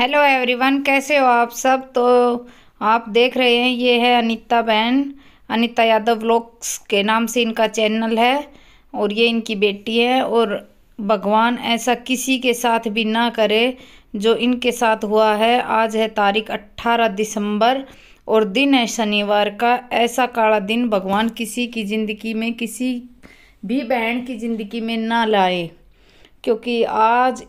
hello everyone कैसे हो आप सब तो आप देख रहे हैं ये है अनिता बहन अनिता यादव व्लॉग्स के नाम से इनका चैनल है और ये इनकी बेटी है और भगवान ऐसा किसी के साथ भी ना करे जो इनके साथ हुआ है आज है तारीख 18 दिसंबर और दिन है शनिवार का ऐसा काला दिन भगवान किसी की ज़िंदगी में किसी भी बहन की ज़िंदगी में ना लाए क्योंकि आज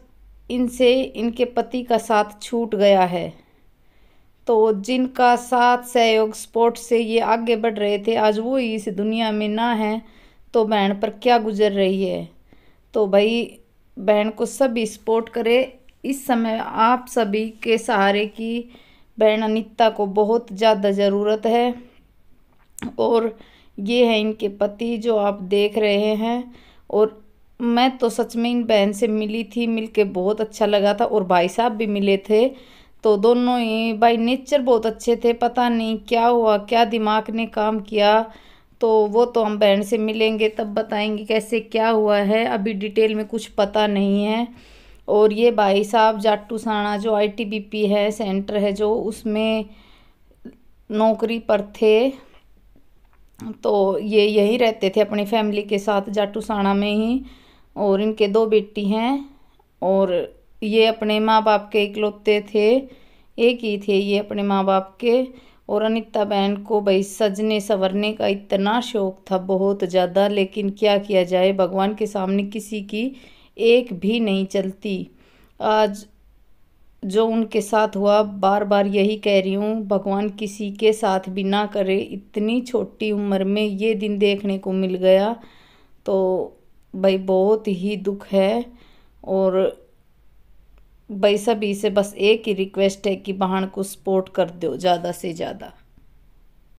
इनसे इनके पति का साथ छूट गया है तो जिनका साथ सहयोग स्पोर्ट से ये आगे बढ़ रहे थे आज वो ही इस दुनिया में ना है तो बहन पर क्या गुजर रही है तो भाई बहन को सभी सपोर्ट करे इस समय आप सभी के सहारे की बहन अनिता को बहुत ज़्यादा ज़रूरत है और ये है इनके पति जो आप देख रहे हैं और मैं तो सच में इन बहन से मिली थी मिल के बहुत अच्छा लगा था और भाई साहब भी मिले थे तो दोनों ही बाई नेचर बहुत अच्छे थे पता नहीं क्या हुआ क्या दिमाग ने काम किया तो वो तो हम बहन से मिलेंगे तब बताएंगे कैसे क्या हुआ है अभी डिटेल में कुछ पता नहीं है और ये भाई साहब जाटू साणा जो आईटीबीपी है सेंटर है जो उसमें नौकरी पर थे तो ये यहीं रहते थे अपनी फैमिली के साथ जाटू साणा में ही और इनके दो बेटी हैं और ये अपने माँ बाप के इकलौते थे एक ही थे ये अपने माँ बाप के और अनिता बहन को भाई सजने संवरने का इतना शौक था बहुत ज़्यादा लेकिन क्या किया जाए भगवान के सामने किसी की एक भी नहीं चलती आज जो उनके साथ हुआ बार बार यही कह रही हूँ भगवान किसी के साथ भी ना करे इतनी छोटी उम्र में ये दिन देखने को मिल गया तो भाई बहुत ही दुख है और भाई सभी से बस एक ही रिक्वेस्ट है कि बहन को सपोर्ट कर दो ज़्यादा से ज़्यादा